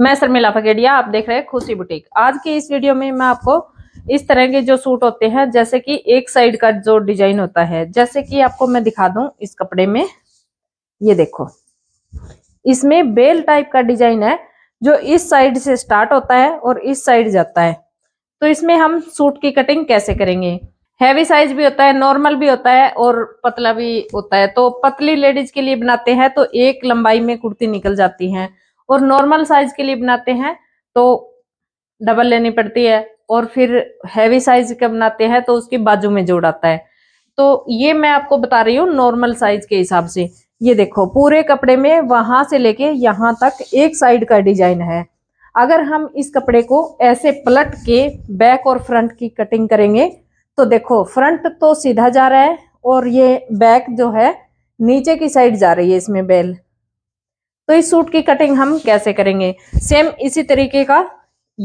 मैं शर्मिला फगेडिया आप देख रहे हैं खुशी बुटीक आज के इस वीडियो में मैं आपको इस तरह के जो सूट होते हैं जैसे कि एक साइड का जो डिजाइन होता है जैसे कि आपको मैं दिखा दूं इस कपड़े में ये देखो इसमें बेल टाइप का डिजाइन है जो इस साइड से स्टार्ट होता है और इस साइड जाता है तो इसमें हम सूट की कटिंग कैसे करेंगे हैवी साइज भी होता है नॉर्मल भी होता है और पतला भी होता है तो पतली लेडीज के लिए बनाते हैं तो एक लंबाई में कुर्ती निकल जाती है और नॉर्मल साइज के लिए बनाते हैं तो डबल लेनी पड़ती है और फिर हैवी साइज का बनाते हैं तो उसके बाजू में जोड़ आता है तो ये मैं आपको बता रही हूँ नॉर्मल साइज के हिसाब से ये देखो पूरे कपड़े में वहां से लेके यहाँ तक एक साइड का डिजाइन है अगर हम इस कपड़े को ऐसे पलट के बैक और फ्रंट की कटिंग करेंगे तो देखो फ्रंट तो सीधा जा रहा है और ये बैक जो है नीचे की साइड जा रही है इसमें बेल तो इस सूट की कटिंग हम कैसे करेंगे सेम इसी तरीके का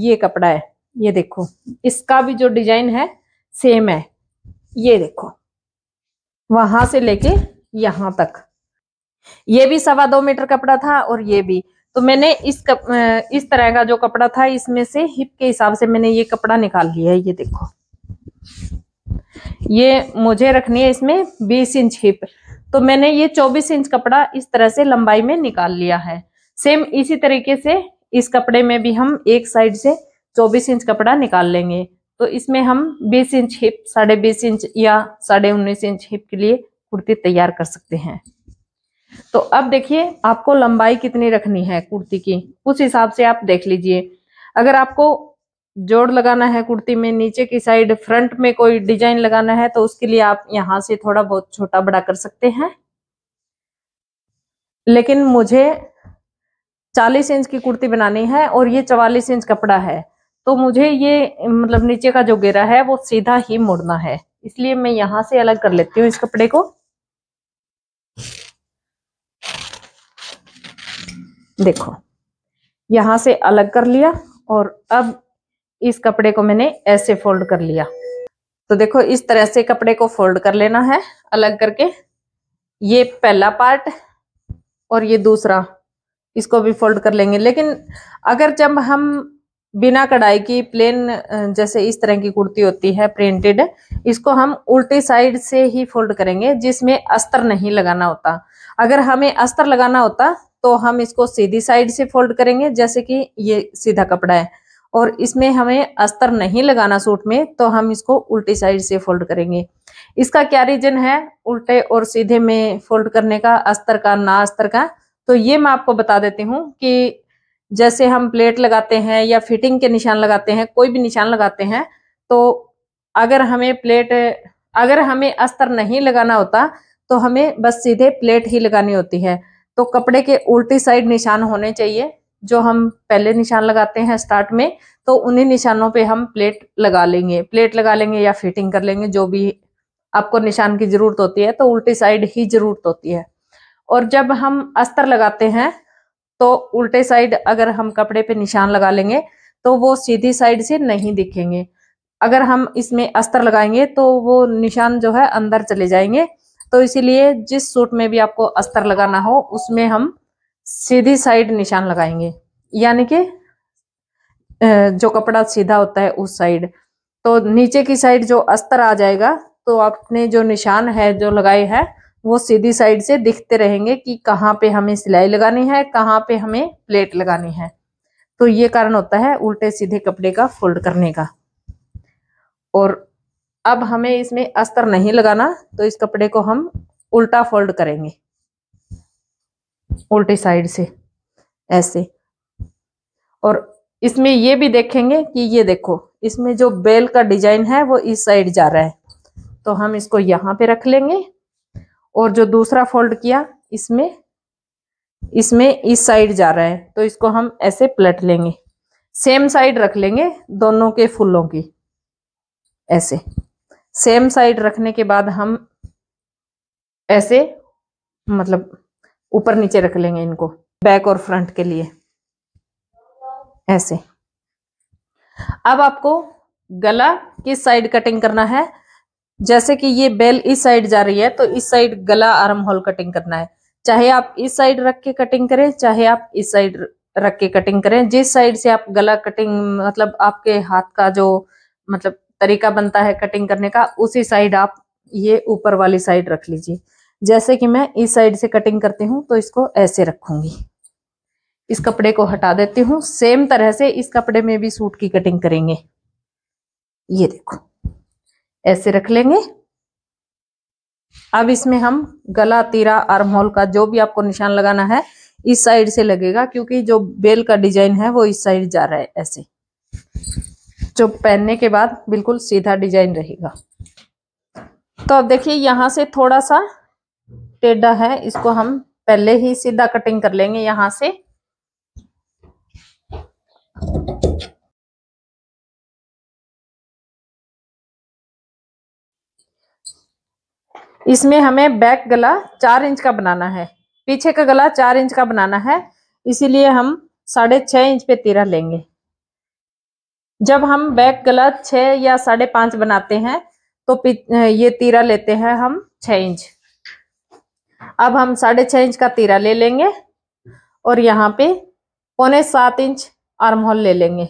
ये कपड़ा है ये देखो इसका भी जो डिजाइन है सेम है ये देखो वहां से लेके यहां तक ये भी सवा दो मीटर कपड़ा था और ये भी तो मैंने इस कप, इस तरह का जो कपड़ा था इसमें से हिप के हिसाब से मैंने ये कपड़ा निकाल लिया है ये देखो ये मुझे रखनी है इसमें बीस इंच हिप तो मैंने ये 24 इंच कपड़ा इस तरह से लंबाई में निकाल लिया है सेम इसी तरीके से इस कपड़े में भी हम एक साइड से 24 इंच कपड़ा निकाल लेंगे तो इसमें हम 20 इंच हिप साढ़े बीस इंच या साढ़े उन्नीस इंच हिप के लिए कुर्ती तैयार कर सकते हैं तो अब देखिए आपको लंबाई कितनी रखनी है कुर्ती की उस हिसाब से आप देख लीजिए अगर आपको जोड़ लगाना है कुर्ती में नीचे की साइड फ्रंट में कोई डिजाइन लगाना है तो उसके लिए आप यहाँ से थोड़ा बहुत छोटा बड़ा कर सकते हैं लेकिन मुझे 40 इंच की कुर्ती बनानी है और ये 44 इंच कपड़ा है तो मुझे ये मतलब नीचे का जो गेरा है वो सीधा ही मुड़ना है इसलिए मैं यहाँ से अलग कर लेती हूँ इस कपड़े को देखो यहाँ से अलग कर लिया और अब इस कपड़े को मैंने ऐसे फोल्ड कर लिया तो देखो इस तरह से कपड़े को फोल्ड कर लेना है अलग करके ये पहला पार्ट और ये दूसरा इसको भी फोल्ड कर लेंगे लेकिन अगर जब हम बिना कढ़ाई की प्लेन जैसे इस तरह की कुर्ती होती है प्रिंटेड इसको हम उल्टी साइड से ही फोल्ड करेंगे जिसमें अस्तर नहीं लगाना होता अगर हमें अस्तर लगाना होता तो हम इसको सीधी साइड से फोल्ड करेंगे जैसे कि ये सीधा कपड़ा है और इसमें हमें अस्तर नहीं लगाना सूट में तो हम इसको उल्टी साइड से फोल्ड करेंगे इसका क्या रीजन है उल्टे और सीधे में फोल्ड करने का अस्तर का ना अस्तर का तो ये मैं आपको बता देती हूँ कि जैसे हम प्लेट लगाते हैं या फिटिंग के निशान लगाते हैं कोई भी निशान लगाते हैं तो अगर हमें प्लेट अगर हमें अस्तर नहीं लगाना होता तो हमें बस सीधे प्लेट ही लगानी होती है तो कपड़े के उल्टी साइड निशान होने चाहिए जो हम पहले निशान लगाते हैं स्टार्ट में तो उन्हीं निशानों पे हम प्लेट लगा लेंगे प्लेट लगा लेंगे या फिटिंग कर लेंगे जो भी आपको निशान की जरूरत होती है तो उल्टी साइड ही जरूरत होती है और जब हम अस्तर लगाते हैं तो उल्टे साइड अगर हम कपड़े पे निशान लगा लेंगे तो वो सीधी साइड से नहीं दिखेंगे अगर हम इसमें अस्तर लगाएंगे तो वो निशान जो है अंदर चले जाएंगे तो इसीलिए जिस सूट में भी आपको अस्तर लगाना हो उसमें हम सीधी साइड निशान लगाएंगे यानी कि जो कपड़ा सीधा होता है उस साइड तो नीचे की साइड जो अस्तर आ जाएगा तो आपने जो निशान है जो लगाए है वो सीधी साइड से दिखते रहेंगे कि कहाँ पे हमें सिलाई लगानी है कहाँ पे हमें प्लेट लगानी है तो ये कारण होता है उल्टे सीधे कपड़े का फोल्ड करने का और अब हमें इसमें अस्तर नहीं लगाना तो इस कपड़े को हम उल्टा फोल्ड करेंगे उल्टी साइड से ऐसे और इसमें ये भी देखेंगे कि ये देखो इसमें जो बेल का डिजाइन है वो इस साइड जा रहा है तो हम इसको यहाँ पे रख लेंगे और जो दूसरा फोल्ड किया इसमें इसमें इस साइड जा रहा है तो इसको हम ऐसे पलट लेंगे सेम साइड रख लेंगे दोनों के फूलों की ऐसे सेम साइड रखने के बाद हम ऐसे मतलब ऊपर नीचे रख लेंगे इनको बैक और फ्रंट के लिए ऐसे अब आपको गला किस साइड कटिंग करना है जैसे कि ये बेल इस साइड जा रही है तो इस साइड गला आर्म होल कटिंग करना है चाहे आप इस साइड रख के कटिंग करें चाहे आप इस साइड रख के कटिंग करें जिस साइड से आप गला कटिंग मतलब आपके हाथ का जो मतलब तरीका बनता है कटिंग करने का उसी साइड आप ये ऊपर वाली साइड रख लीजिए जैसे कि मैं इस साइड से कटिंग करती हूँ तो इसको ऐसे रखूंगी इस कपड़े को हटा देती हूँ सेम तरह से इस कपड़े में भी सूट की कटिंग करेंगे ये देखो ऐसे रख लेंगे अब इसमें हम गला तीरा आर्म होल का जो भी आपको निशान लगाना है इस साइड से लगेगा क्योंकि जो बेल का डिजाइन है वो इस साइड जा रहा है ऐसे जो पहनने के बाद बिल्कुल सीधा डिजाइन रहेगा तो अब देखिए यहां से थोड़ा सा टेढ़ा है इसको हम पहले ही सीधा कटिंग कर लेंगे यहां से इसमें हमें बैक गला चार इंच का बनाना है पीछे का गला चार इंच का बनाना है इसीलिए हम साढ़े छह इंच पे तीरा लेंगे जब हम बैक गला छह या साढ़े पांच बनाते हैं तो ये तीरा लेते हैं हम छह इंच अब हम साढ़े छः इंच का तीरा ले लेंगे और यहाँ पे पौने सात इंच आर्म होल ले लेंगे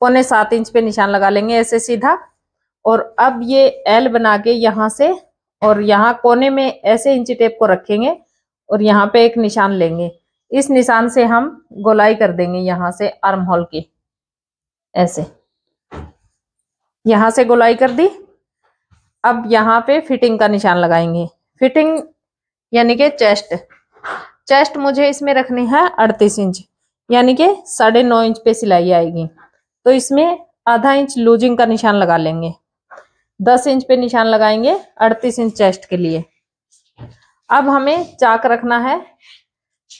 पौने सात इंच पे निशान लगा लेंगे ऐसे सीधा और अब ये एल बना के यहाँ से और यहाँ कोने में ऐसे इंची टेप को रखेंगे और यहाँ पे एक निशान लेंगे इस निशान से हम गोलाई कर देंगे यहाँ से आर्म होल की ऐसे यहाँ से गोलाई कर दी अब यहाँ पे फिटिंग का निशान लगाएंगे फिटिंग यानी कि चेस्ट चेस्ट मुझे इसमें रखनी है अड़तीस इंच यानी कि साढ़े नौ इंच पे सिलाई आएगी तो इसमें आधा इंच लूजिंग का निशान लगा लेंगे दस इंच पे निशान लगाएंगे अड़तीस इंच चेस्ट के लिए अब हमें चाक रखना है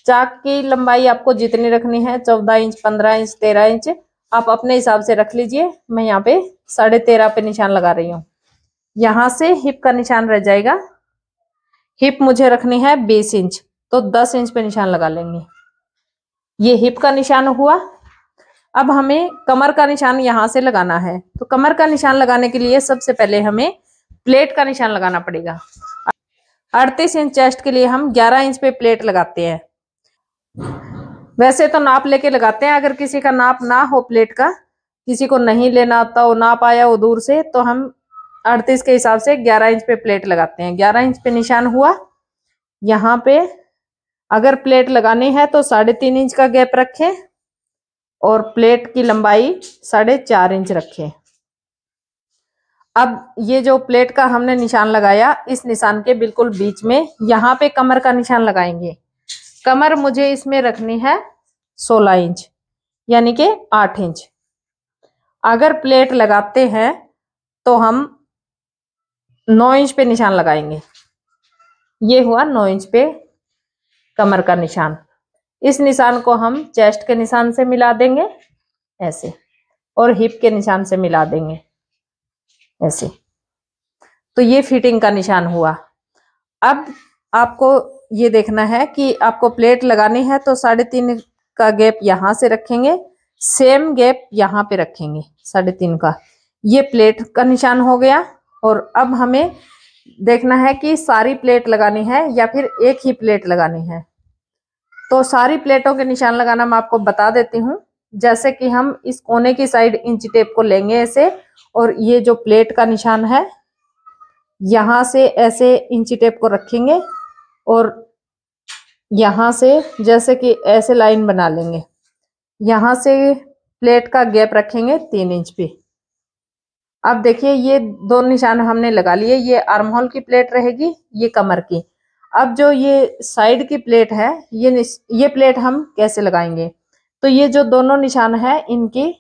चाक की लंबाई आपको जितनी रखनी है चौदह इंच पंद्रह इंच तेरह इंच आप अपने हिसाब से रख लीजिए मैं यहाँ पे साढ़े तेरह पे निशान लगा रही हूँ यहां से हिप का निशान रह जाएगा हिप मुझे रखनी है बीस इंच तो दस इंच पे निशान लगा लेंगे ये हिप का निशान हुआ अब हमें कमर का निशान यहां से लगाना है तो कमर का निशान लगाने के लिए सबसे पहले हमें प्लेट का निशान लगाना पड़ेगा अड़तीस इंच चेस्ट के लिए हम ग्यारह इंच पे प्लेट लगाते हैं वैसे तो नाप लेके लगाते हैं अगर किसी का नाप ना हो प्लेट का किसी को नहीं लेना आता हो नाप आया हो दूर से तो हम अड़तीस के हिसाब से ग्यारह इंच पे प्लेट लगाते हैं ग्यारह इंच पे निशान हुआ यहाँ पे अगर प्लेट लगानी है तो साढ़े तीन इंच का गैप रखें और प्लेट की लंबाई साढ़े चार इंच रखें अब ये जो प्लेट का हमने निशान लगाया इस निशान के बिल्कुल बीच में यहाँ पे कमर का निशान लगाएंगे कमर मुझे इसमें रखनी है सोलह इंच यानी कि आठ इंच अगर प्लेट लगाते हैं तो हम नौ इंच पे निशान लगाएंगे ये हुआ नौ इंच पे कमर का निशान इस निशान को हम चेस्ट के निशान से मिला देंगे ऐसे और हिप के निशान से मिला देंगे ऐसे तो ये फिटिंग का निशान हुआ अब आपको ये देखना है कि आपको प्लेट लगानी है तो साढ़े तीन का गैप यहाँ से रखेंगे सेम गैप यहाँ पे रखेंगे साढ़े तीन का ये प्लेट का निशान हो गया और अब हमें देखना है कि सारी प्लेट लगानी है या फिर एक ही प्लेट लगानी है तो सारी प्लेटों के निशान लगाना मैं आपको बता देती हूँ जैसे कि हम इस कोने की साइड इंच टेप को लेंगे ऐसे और ये जो प्लेट का निशान है यहाँ से ऐसे इंची टेप को रखेंगे और यहाँ से जैसे कि ऐसे लाइन बना लेंगे यहाँ से प्लेट का गैप रखेंगे तीन इंच पे अब देखिए ये दो निशान हमने लगा लिए ये आर्म होल की प्लेट रहेगी ये कमर की अब जो ये साइड की प्लेट है ये ये प्लेट हम कैसे लगाएंगे तो ये जो दोनों निशान है इनकी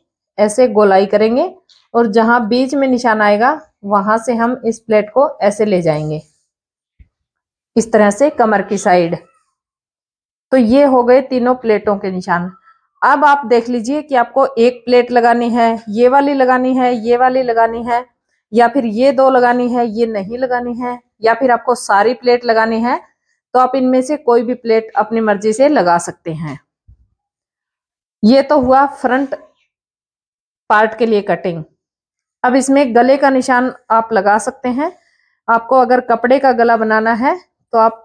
ऐसे गोलाई करेंगे और जहां बीच में निशान आएगा वहां से हम इस प्लेट को ऐसे ले जाएंगे इस तरह से कमर की साइड तो ये हो गए तीनों प्लेटों के निशान अब आप देख लीजिए कि आपको एक प्लेट लगानी है ये वाली लगानी है ये वाली लगानी है या फिर ये दो लगानी है ये नहीं लगानी है या फिर आपको सारी प्लेट लगानी है तो आप इनमें से कोई भी प्लेट अपनी मर्जी से लगा सकते हैं ये तो हुआ फ्रंट पार्ट के लिए कटिंग अब इसमें गले का निशान आप लगा सकते हैं आपको अगर कपड़े का गला बनाना है तो आप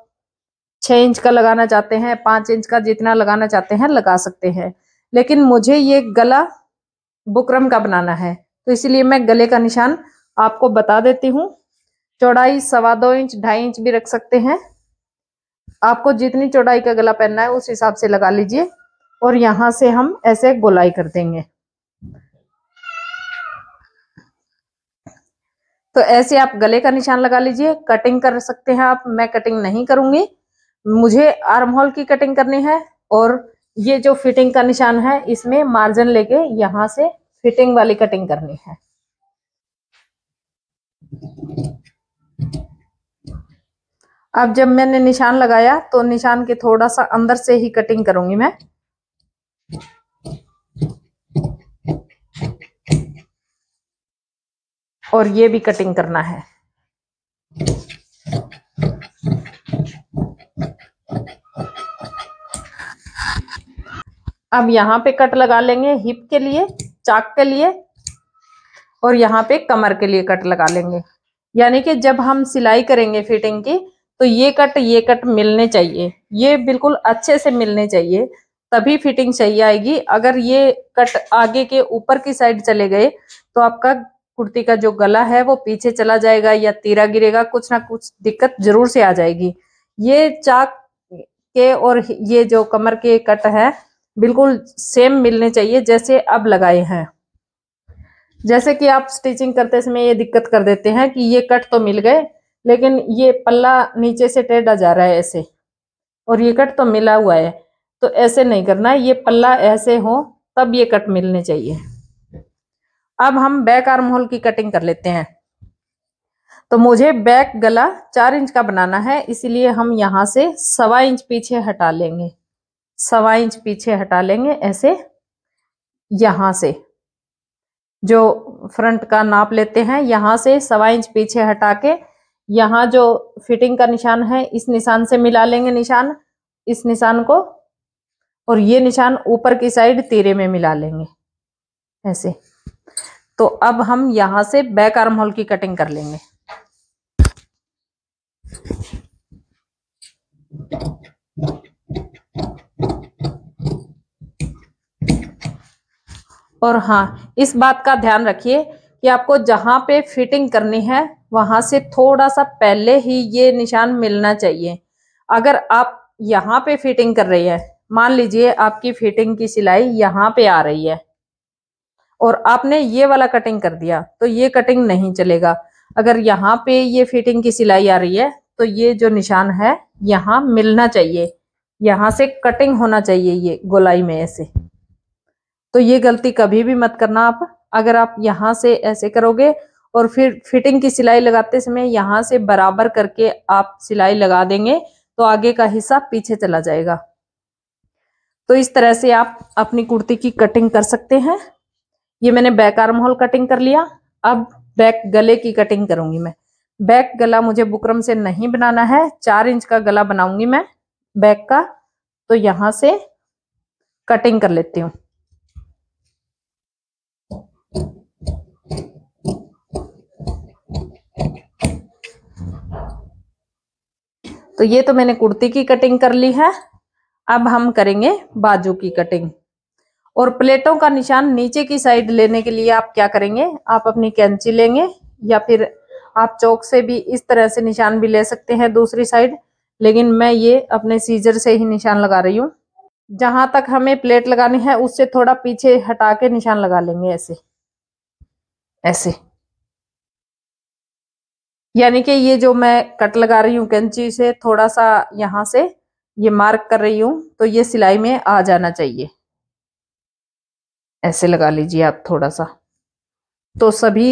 छः इंच का लगाना चाहते हैं पांच इंच का जितना लगाना चाहते हैं लगा सकते हैं लेकिन मुझे ये गला बुकरम का बनाना है तो इसीलिए मैं गले का निशान आपको बता देती हूँ चौड़ाई सवा दो इंच ढाई इंच भी रख सकते हैं आपको जितनी चौड़ाई का गला पहनना है उस हिसाब से लगा लीजिए और यहां से हम ऐसे गोलाई कर देंगे तो ऐसे आप गले का निशान लगा लीजिए कटिंग कर सकते हैं आप मैं कटिंग नहीं करूंगी मुझे आर्म होल की कटिंग करनी है और ये जो फिटिंग का निशान है इसमें मार्जिन लेके यहां से फिटिंग वाली कटिंग करनी है अब जब मैंने निशान लगाया तो निशान के थोड़ा सा अंदर से ही कटिंग करूंगी मैं और ये भी कटिंग करना है अब यहाँ पे कट लगा लेंगे हिप के लिए चाक के लिए और यहाँ पे कमर के लिए कट लगा लेंगे यानी कि जब हम सिलाई करेंगे फिटिंग की तो ये कट ये कट मिलने चाहिए ये बिल्कुल अच्छे से मिलने चाहिए तभी फिटिंग सही आएगी अगर ये कट आगे के ऊपर की साइड चले गए तो आपका कुर्ती का जो गला है वो पीछे चला जाएगा या तीरा गिरेगा कुछ ना कुछ दिक्कत जरूर से आ जाएगी ये चाक के और ये जो कमर के कट है बिल्कुल सेम मिलने चाहिए जैसे अब लगाए हैं जैसे कि आप स्टिचिंग करते समय ये दिक्कत कर देते हैं कि ये कट तो मिल गए लेकिन ये पल्ला नीचे से टेढ़ा जा रहा है ऐसे और ये कट तो मिला हुआ है तो ऐसे नहीं करना ये पल्ला ऐसे हो तब ये कट मिलने चाहिए अब हम बैक आर्म होल की कटिंग कर लेते हैं तो मुझे बैक गला चार इंच का बनाना है इसीलिए हम यहां से सवा इंच पीछे हटा लेंगे सवा इंच पीछे हटा लेंगे ऐसे यहां से जो फ्रंट का नाप लेते हैं यहां से सवा इंच पीछे हटा के यहाँ जो फिटिंग का निशान है इस निशान से मिला लेंगे निशान इस निशान को और ये निशान ऊपर की साइड तीरे में मिला लेंगे ऐसे तो अब हम यहां से बैक आर्म होल की कटिंग कर लेंगे और हाँ इस बात का ध्यान रखिए कि आपको जहाँ पे फिटिंग करनी है वहाँ से थोड़ा सा पहले ही ये निशान मिलना चाहिए अगर आप यहाँ पे फिटिंग कर रही है मान लीजिए आपकी फिटिंग की सिलाई यहाँ पे आ रही है और आपने ये वाला कटिंग कर दिया तो ये कटिंग नहीं चलेगा अगर यहाँ पे ये फिटिंग की सिलाई आ रही है तो ये जो निशान है यहाँ मिलना चाहिए यहाँ से कटिंग होना चाहिए ये गोलाई में ऐसे तो ये गलती कभी भी मत करना आप अगर आप यहाँ से ऐसे करोगे और फिर फिटिंग की सिलाई लगाते समय यहाँ से बराबर करके आप सिलाई लगा देंगे तो आगे का हिस्सा पीछे चला जाएगा तो इस तरह से आप अपनी कुर्ती की कटिंग कर सकते हैं ये मैंने बैक आर्म होल कटिंग कर लिया अब बैक गले की कटिंग करूंगी मैं बैक गला मुझे बुकरम से नहीं बनाना है चार इंच का गला बनाऊंगी मैं बैक का तो यहां से कटिंग कर लेती हूँ तो ये तो मैंने कुर्ती की कटिंग कर ली है अब हम करेंगे बाजू की कटिंग और प्लेटों का निशान नीचे की साइड लेने के लिए आप क्या करेंगे आप अपनी कैंची लेंगे या फिर आप चौक से भी इस तरह से निशान भी ले सकते हैं दूसरी साइड लेकिन मैं ये अपने सीजर से ही निशान लगा रही हूँ जहां तक हमें प्लेट लगानी है उससे थोड़ा पीछे हटा के निशान लगा लेंगे ऐसे ऐसे यानी कि ये जो मैं कट लगा रही हूँ कंची से थोड़ा सा यहाँ से ये मार्क कर रही हूँ तो ये सिलाई में आ जाना चाहिए ऐसे लगा लीजिए आप थोड़ा सा तो सभी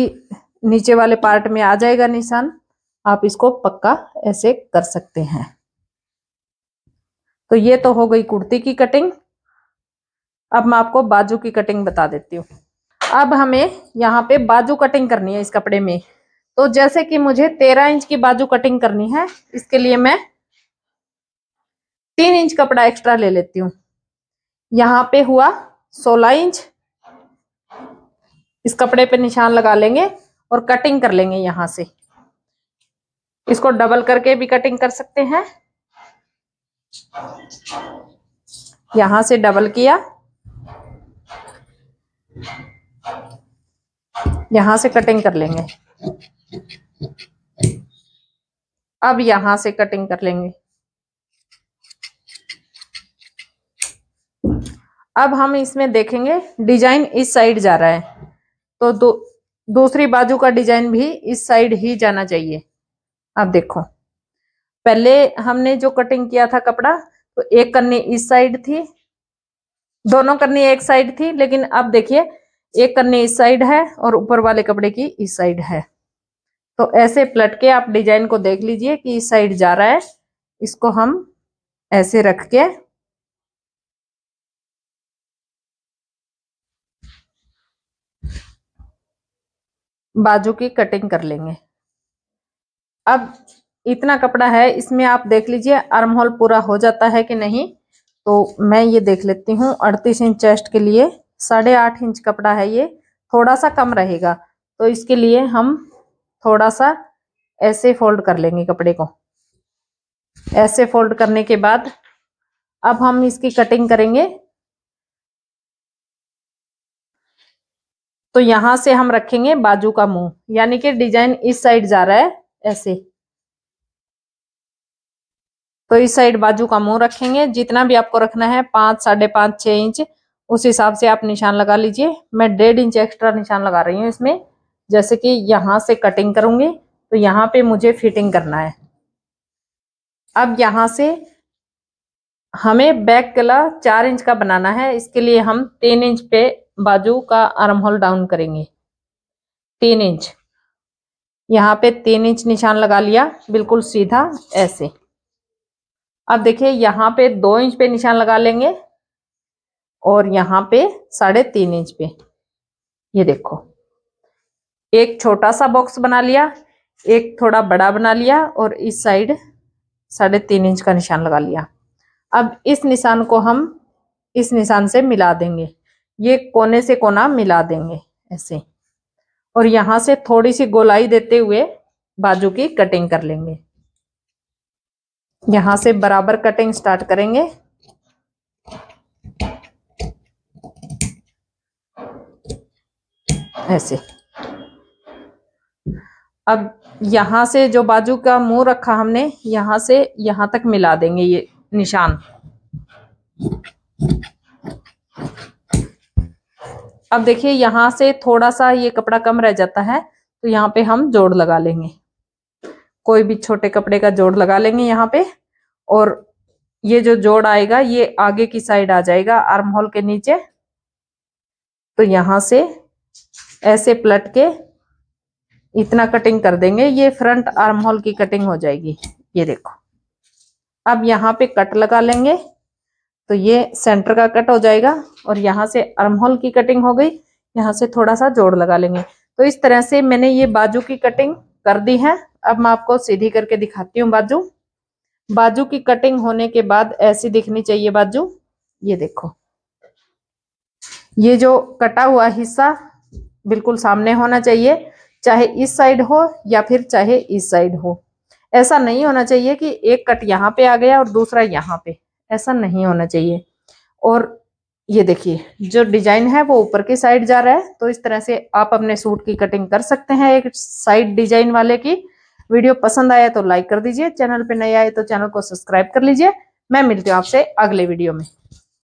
नीचे वाले पार्ट में आ जाएगा निशान आप इसको पक्का ऐसे कर सकते हैं तो ये तो हो गई कुर्ती की कटिंग अब मैं आपको बाजू की कटिंग बता देती हूँ अब हमें यहाँ पे बाजू कटिंग करनी है इस कपड़े में तो जैसे कि मुझे तेरह इंच की बाजू कटिंग करनी है इसके लिए मैं तीन इंच कपड़ा एक्स्ट्रा ले लेती हूं यहां पे हुआ सोलह इंच इस कपड़े पे निशान लगा लेंगे और कटिंग कर लेंगे यहां से इसको डबल करके भी कटिंग कर सकते हैं यहां से डबल किया यहां से कटिंग कर लेंगे अब यहां से कटिंग कर लेंगे अब हम इसमें देखेंगे डिजाइन इस साइड जा रहा है तो दो दूसरी बाजू का डिजाइन भी इस साइड ही जाना चाहिए अब देखो पहले हमने जो कटिंग किया था कपड़ा तो एक कन्नी इस साइड थी दोनों कन्नी एक साइड थी लेकिन अब देखिए एक कन्नी इस साइड है और ऊपर वाले कपड़े की इस साइड है तो ऐसे पलट के आप डिजाइन को देख लीजिए कि इस साइड जा रहा है इसको हम ऐसे रख के बाजू की कटिंग कर लेंगे अब इतना कपड़ा है इसमें आप देख लीजिए आर्म होल पूरा हो जाता है कि नहीं तो मैं ये देख लेती हूँ अड़तीस इंच चेस्ट के लिए साढ़े आठ इंच कपड़ा है ये थोड़ा सा कम रहेगा तो इसके लिए हम थोड़ा सा ऐसे फोल्ड कर लेंगे कपड़े को ऐसे फोल्ड करने के बाद अब हम इसकी कटिंग करेंगे तो यहां से हम रखेंगे बाजू का मुंह यानी कि डिजाइन इस साइड जा रहा है ऐसे तो इस साइड बाजू का मुंह रखेंगे जितना भी आपको रखना है पांच साढ़े पांच छह इंच उस हिसाब से आप निशान लगा लीजिए मैं डेढ़ इंच एक्स्ट्रा निशान लगा रही हूं इसमें जैसे कि यहाँ से कटिंग करूँगी तो यहाँ पे मुझे फिटिंग करना है अब यहाँ से हमें बैक गला चार इंच का बनाना है इसके लिए हम तीन इंच पे बाजू का आर्म होल डाउन करेंगे तीन इंच यहाँ पे तीन इंच निशान लगा लिया बिल्कुल सीधा ऐसे अब देखिए यहाँ पे दो इंच पे निशान लगा लेंगे और यहाँ पे साढ़े तीन इंच पे ये देखो एक छोटा सा बॉक्स बना लिया एक थोड़ा बड़ा बना लिया और इस साइड साढ़े तीन इंच का निशान लगा लिया अब इस निशान को हम इस निशान से मिला देंगे ये कोने से कोना मिला देंगे ऐसे और यहाँ से थोड़ी सी गोलाई देते हुए बाजू की कटिंग कर लेंगे यहाँ से बराबर कटिंग स्टार्ट करेंगे ऐसे अब यहाँ से जो बाजू का मुंह रखा हमने यहाँ से यहाँ तक मिला देंगे ये निशान अब देखिए यहाँ से थोड़ा सा ये कपड़ा कम रह जाता है तो यहाँ पे हम जोड़ लगा लेंगे कोई भी छोटे कपड़े का जोड़ लगा लेंगे यहाँ पे और ये जो जोड़ आएगा ये आगे की साइड आ जाएगा आर्म होल के नीचे तो यहाँ से ऐसे पलट के इतना कटिंग कर देंगे ये फ्रंट आर्म होल की कटिंग हो जाएगी ये देखो अब यहाँ पे कट लगा लेंगे तो ये सेंटर का कट हो जाएगा और यहाँ से आर्म होल की कटिंग हो गई यहाँ से थोड़ा सा जोड़ लगा लेंगे तो इस तरह से मैंने ये बाजू की कटिंग कर दी है अब मैं आपको सीधी करके दिखाती हूँ बाजू बाजू की कटिंग होने के बाद ऐसी दिखनी चाहिए बाजू ये देखो ये जो कटा हुआ हिस्सा बिल्कुल सामने होना चाहिए चाहे इस साइड हो या फिर चाहे इस साइड हो ऐसा नहीं होना चाहिए कि एक कट यहाँ पे आ गया और दूसरा यहाँ पे ऐसा नहीं होना चाहिए और ये देखिए जो डिजाइन है वो ऊपर की साइड जा रहा है तो इस तरह से आप अपने सूट की कटिंग कर सकते हैं एक साइड डिजाइन वाले की वीडियो पसंद आया तो लाइक कर दीजिए चैनल पे नए आए तो चैनल को सब्सक्राइब कर लीजिए मैं मिलती हूँ आपसे अगले वीडियो में